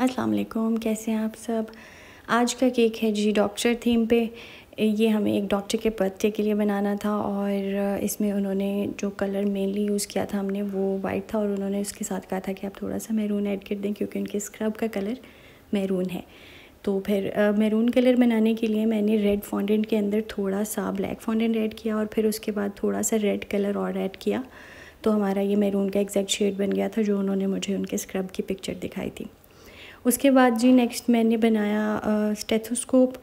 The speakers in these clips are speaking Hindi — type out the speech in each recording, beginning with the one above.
अस्सलाम वालेकुम कैसे हैं आप सब आज का केक है जी डॉक्टर थीम पे ये हमें एक डॉक्टर के बर्थडे के लिए बनाना था और इसमें उन्होंने जो कलर मेनली यूज़ किया था हमने वो वाइट था और उन्होंने उसके साथ कहा था कि आप थोड़ा सा मैरून ऐड कर दें क्योंकि उनके स्क्रब का कलर मैरून है तो फिर मैरून कलर बनाने के लिए मैंने रेड फॉन्डेंट के अंदर थोड़ा सा ब्लैक फॉन्डेंट ऐड किया और फिर उसके बाद थोड़ा सा रेड कलर और ऐड किया तो हमारा ये मैरून का एग्जैक्ट शेड बन गया था जो उन्होंने मुझे उनके स्क्रब की पिक्चर दिखाई थी उसके बाद जी नेक्स्ट मैंने बनाया स्टेथोस्कोप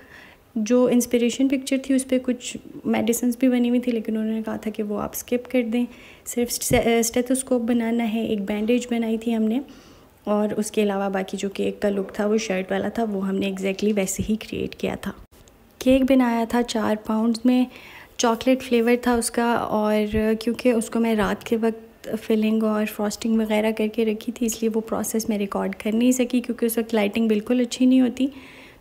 जो इंस्पिरेशन पिक्चर थी उस पर कुछ मेडिसन्स भी बनी हुई थी लेकिन उन्होंने कहा था कि वो आप स्किप कर दें सिर्फ स्टेथोस्कोप बनाना है एक बैंडेज बनाई थी हमने और उसके अलावा बाकी जो केक का लुक था वो शर्ट वाला था वो हमने एग्जैक्टली वैसे ही क्रिएट किया था केक बनाया था चार पाउंड्स में चॉकलेट फ्लेवर था उसका और क्योंकि उसको मैं रात के वक्त फिलिंग और फ्रॉस्टिंग वगैरह करके रखी थी इसलिए वो प्रोसेस मैं रिकॉर्ड कर नहीं सकी क्योंकि उस वक्त लाइटिंग बिल्कुल अच्छी नहीं होती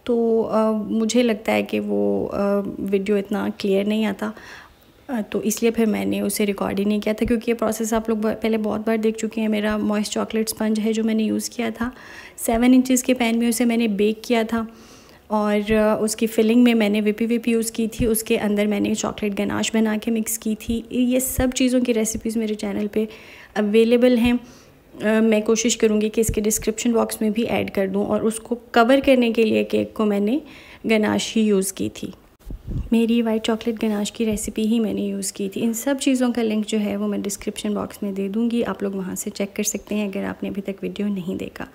तो आ, मुझे लगता है कि वो आ, वीडियो इतना क्लियर नहीं आता तो इसलिए फिर मैंने उसे रिकॉर्ड ही नहीं किया था क्योंकि ये प्रोसेस आप लोग पहले बहुत बार देख चुके हैं मेरा मॉइस्ट चॉकलेट स्पंज है जो मैंने यूज़ किया था सेवन इंचज़ के पैन में उसे मैंने बेक किया था और उसकी फिलिंग में मैंने विपी विप यूज़ की थी उसके अंदर मैंने चॉकलेट गनाश बना के मिक्स की थी ये सब चीज़ों की रेसिपीज़ मेरे चैनल पे अवेलेबल हैं मैं कोशिश करूँगी कि इसके डिस्क्रिप्शन बॉक्स में भी ऐड कर दूँ और उसको कवर करने के लिए केक को मैंने गनाश ही यूज़ की थी मेरी वाइट चॉकलेट गनाश की रेसिपी ही मैंने यूज़ की थी इन सब चीज़ों का लिंक जो है वो मैं डिस्क्रिप्शन बॉक्स में दे दूँगी आप लोग वहाँ से चेक कर सकते हैं अगर आपने अभी तक वीडियो नहीं देखा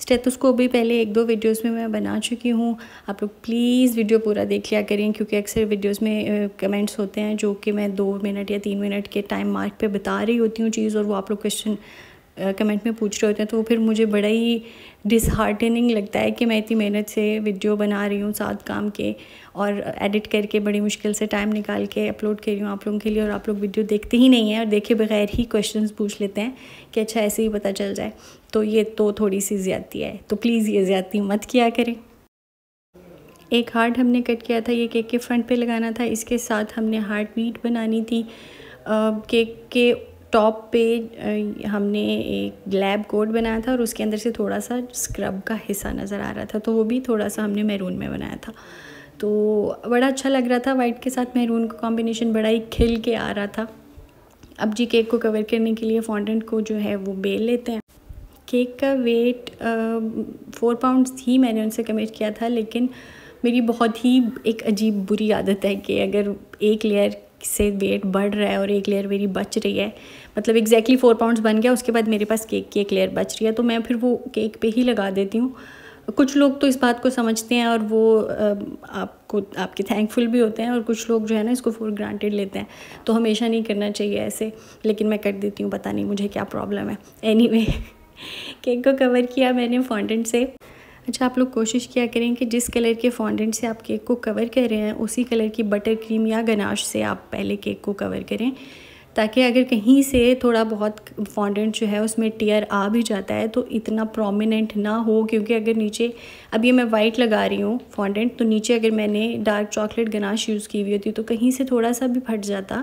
स्टेथोस्कोप भी पहले एक दो वीडियोस में मैं बना चुकी हूँ आप लोग प्लीज़ वीडियो पूरा देख लिया करें क्योंकि अक्सर वीडियोज़ में कमेंट्स होते हैं जो कि मैं दो मिनट या तीन मिनट के टाइम मार्क पर बता रही होती हूँ चीज़ और वो आप लोग क्वेश्चन कमेंट में पूछ रहे होते हैं तो फिर मुझे बड़ा ही डिसहार्टनिंग लगता है कि मैं इतनी मेहनत से वीडियो बना रही हूँ साथ काम के और एडिट करके बड़ी मुश्किल से टाइम निकाल के अपलोड कर रही हूँ आप लोगों के लिए और आप लोग वीडियो देखते ही नहीं हैं और देखे बगैर ही क्वेश्चंस पूछ लेते हैं कि अच्छा ऐसे ही पता चल जाए तो ये तो थोड़ी सी ज़्यादती है तो प्लीज़ ये ज़्यादती मत किया करें एक हार्ट हमने कट किया था ये केक के फ्रंट पर लगाना था इसके साथ हमने हार्ट बीट बनानी थी केक के टॉप पे हमने एक ग्लैब कोट बनाया था और उसके अंदर से थोड़ा सा स्क्रब का हिस्सा नज़र आ रहा था तो वो भी थोड़ा सा हमने मैरून में बनाया था तो बड़ा अच्छा लग रहा था वाइट के साथ मैरून का कॉम्बिनेशन बड़ा ही खिल के आ रहा था अब जी केक को कवर करने के लिए फॉन्डेंट को जो है वो बेल लेते हैं केक का वेट फोर पाउंड्स ही मैंने उनसे कमेंट किया था लेकिन मेरी बहुत ही एक अजीब बुरी आदत है कि अगर एक लेयर से वेट बढ़ रहा है और एक लेयर मेरी बच रही है मतलब एग्जैक्टली फोर पाउंड्स बन गया उसके बाद मेरे पास केक की एक लेयर बच रही है तो मैं फिर वो केक पे ही लगा देती हूँ कुछ लोग तो इस बात को समझते हैं और वो आपको आपके थैंकफुल भी होते हैं और कुछ लोग जो है ना इसको फॉर ग्रांटेड लेते हैं तो हमेशा नहीं करना चाहिए ऐसे लेकिन मैं कर देती हूँ पता नहीं मुझे क्या प्रॉब्लम है एनी anyway, केक को कवर किया मैंने फॉन्टेंट से अच्छा आप लोग कोशिश किया करें कि जिस कलर के फॉन्डेंट से आप केक को कवर कर रहे हैं उसी कलर की बटर क्रीम या गनाश से आप पहले केक को कवर करें ताकि अगर कहीं से थोड़ा बहुत फॉन्डेंट जो है उसमें टीयर आ भी जाता है तो इतना प्रोमिनेंट ना हो क्योंकि अगर नीचे अब ये मैं वाइट लगा रही हूँ फॉन्डेंट तो नीचे अगर मैंने डार्क चॉकलेट गनाश यूज़ की हुई होती तो कहीं से थोड़ा सा भी फट जाता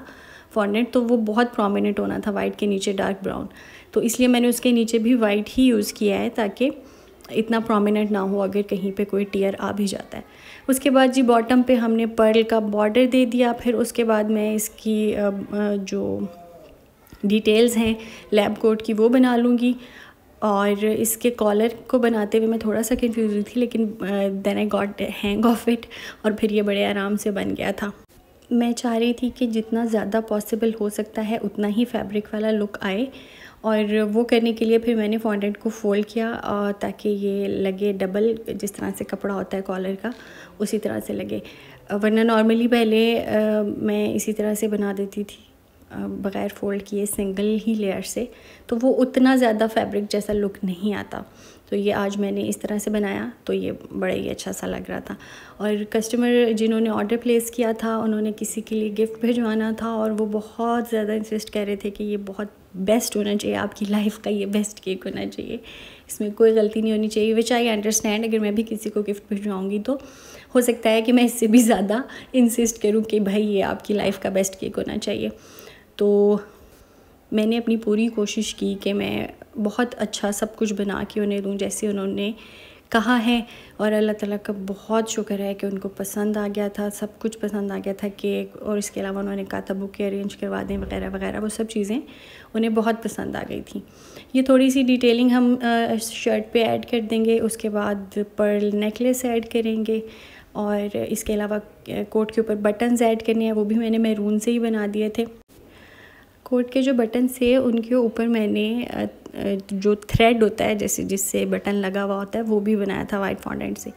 फॉन्डेंट तो वो बहुत प्रोमिनेंट होना था वाइट के नीचे डार्क ब्राउन तो इसलिए मैंने उसके नीचे भी वाइट ही यूज़ किया है ताकि इतना प्रोमिनेंट ना हो अगर कहीं पे कोई टीयर आ भी जाता है उसके बाद जी बॉटम पे हमने पर्ल का बॉर्डर दे दिया फिर उसके बाद मैं इसकी जो डिटेल्स हैं लैब कोट की वो बना लूँगी और इसके कॉलर को बनाते हुए मैं थोड़ा सा कन्फ्यूज हुई थी लेकिन then I got hang of it और फिर ये बड़े आराम से बन गया था मैं चाह रही थी कि जितना ज़्यादा पॉसिबल हो सकता है उतना ही फैब्रिक वाला लुक आए और वो करने के लिए फिर मैंने फॉन्डेंट को फ़ोल्ड किया ताकि ये लगे डबल जिस तरह से कपड़ा होता है कॉलर का उसी तरह से लगे वरना नॉर्मली पहले मैं इसी तरह से बना देती थी बग़ैर फ़ोल्ड किए सिंगल ही लेयर से तो वो उतना ज़्यादा फैब्रिक जैसा लुक नहीं आता तो ये आज मैंने इस तरह से बनाया तो ये बड़ा ही अच्छा सा लग रहा था और कस्टमर जिन्होंने ऑर्डर प्लेस किया था उन्होंने किसी के लिए गिफ्ट भिजवाना था और वो बहुत ज़्यादा इंसिस्ट कर रहे थे कि ये बहुत बेस्ट होना चाहिए आपकी लाइफ का ये बेस्ट केक होना चाहिए इसमें कोई गलती नहीं होनी चाहिए विच आई अंडरस्टैंड अगर मैं भी किसी को गिफ्ट भिजवाऊँगी तो हो सकता है कि मैं इससे भी ज़्यादा इंसिस्ट करूँ कि भाई ये आपकी लाइफ का बेस्ट केक होना चाहिए तो मैंने अपनी पूरी कोशिश की कि मैं बहुत अच्छा सब कुछ बना के उन्हें दूँ जैसे उन्होंने कहा है और अल्लाह ताला का बहुत शुक्र है कि उनको पसंद आ गया था सब कुछ पसंद आ गया था केक और इसके अलावा उन्होंने कहा था बुके अरेंज करवा दें वगैरह वगैरह वो सब चीज़ें उन्हें बहुत पसंद आ गई थी ये थोड़ी सी डिटेलिंग हम शर्ट पे ऐड कर देंगे उसके बाद पर्ल नेकलेस ऐड करेंगे और इसके अलावा कोट के ऊपर बटन्स ऐड करने हैं वो भी मैंने मैरून से ही बना दिए थे कोट के जो बटन से उनके ऊपर मैंने जो थ्रेड होता है जैसे जिससे बटन लगा हुआ होता है वो भी बनाया था वाइट फॉन्डेंट से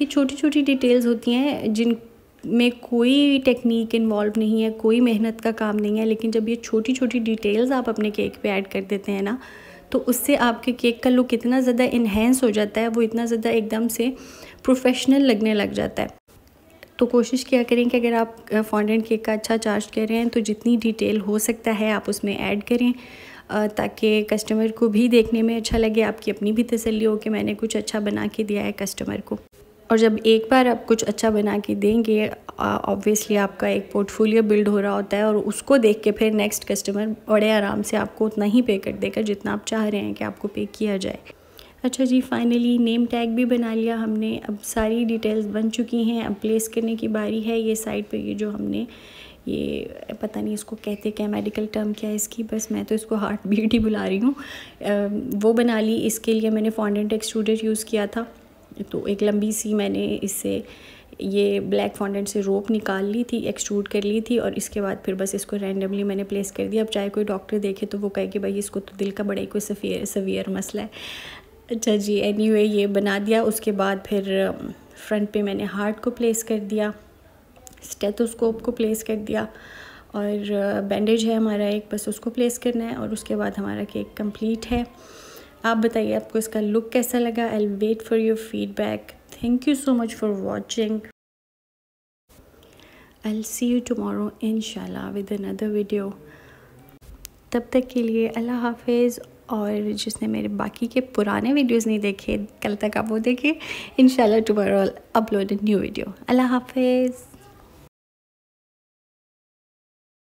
ये छोटी छोटी डिटेल्स होती हैं जिन में कोई टेक्निक इन्वॉल्व नहीं है कोई मेहनत का काम नहीं है लेकिन जब ये छोटी छोटी डिटेल्स आप अपने केक पे ऐड कर देते हैं ना तो उससे आपके केक का लुक इतना ज़्यादा इन्हेंस हो जाता है वो इतना ज़्यादा एकदम से प्रोफेशनल लगने लग जाता है तो कोशिश किया करें कि अगर आप फॉन्डेंट केक का अच्छा चार्ज कर रहे हैं तो जितनी डिटेल हो सकता है आप उसमें ऐड करें ताकि कस्टमर को भी देखने में अच्छा लगे आपकी अपनी भी तसली हो कि मैंने कुछ अच्छा बना के दिया है कस्टमर को और जब एक बार आप कुछ अच्छा बना के देंगे ऑब्वियसली आपका एक पोर्टफोलियो बिल्ड हो रहा होता है और उसको देख के फिर नेक्स्ट कस्टमर बड़े आराम से आपको उतना ही पे कर देगा जितना आप चाह रहे हैं कि आपको पे किया जाए अच्छा जी फाइनली नेम टैग भी बना लिया हमने अब सारी डिटेल्स बन चुकी हैं अब प्लेस करने की बारी है ये साइड पे ये जो हमने ये पता नहीं इसको कहते क्या मेडिकल टर्म क्या है इसकी बस मैं तो इसको हार्ट बीट ही बुला रही हूँ वो बना ली इसके लिए मैंने फॉन्डेंट एक्सट्रूडर यूज़ किया था तो एक लंबी सी मैंने इससे ये ब्लैक फॉन्डेंट से रोप निकाल ली थी एक्सट्रूड कर ली थी और इसके बाद फिर बस इसको रैंडमली मैंने प्लेस कर दिया अब चाहे कोई डॉक्टर देखे तो वो कहे कि भाई इसको तो दिल का बड़ा ही कोई सफियर सवियर मसला है अच्छा जी एनी anyway, ये बना दिया उसके बाद फिर फ्रंट पे मैंने हार्ट को प्लेस कर दिया स्टेथोस्कोप को प्लेस कर दिया और बैंडेज है हमारा एक बस उसको प्लेस करना है और उसके बाद हमारा केक कंप्लीट है आप बताइए आपको इसका लुक कैसा लगा I wait for your feedback thank you so much for watching I see you tomorrow in with another video तब तक के लिए अल्लाह हाफिज़ और जिसने मेरे बाकी के पुराने वीडियोस नहीं देखे कल तक आप वो देखें in tomorrow upload new video अल्लाह हाफिज़